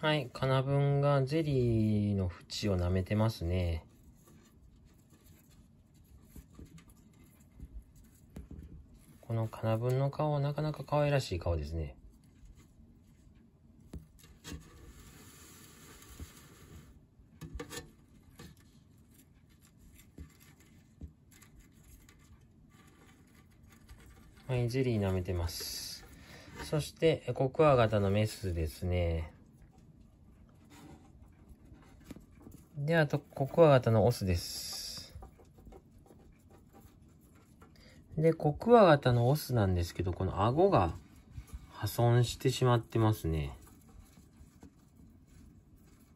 はい、かなぶがゼリーの縁を舐めてますね。このかなぶの顔はなかなか可愛らしい顔ですね。はい、ゼリー舐めてます。そして、コクワガタのメスですね。で、あと、コクワガタのオスです。で、コクワガタのオスなんですけど、この顎が破損してしまってますね。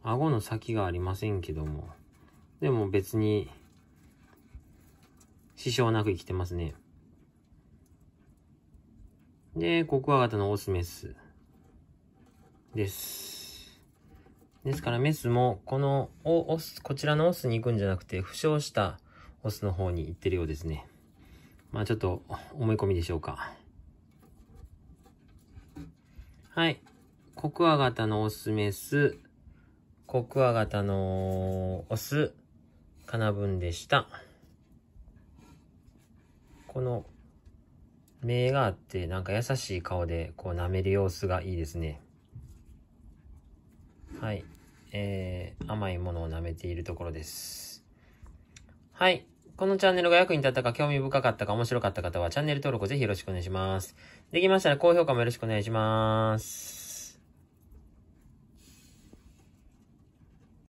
顎の先がありませんけども。でも別に、支障なく生きてますね。で、コクワガタのオスメスです。ですからメスも、この、おオス、こちらのオスに行くんじゃなくて、負傷したオスの方に行ってるようですね。まあちょっと、思い込みでしょうか。はい。コクワガタのオスメス、コクワガタのオス、カナブンでした。この、目があって、なんか優しい顔で、こう舐める様子がいいですね。はい。えー、甘いものを舐めているところです。はい。このチャンネルが役に立ったか、興味深かったか、面白かった方は、チャンネル登録をぜひよろしくお願いします。できましたら高評価もよろしくお願いします。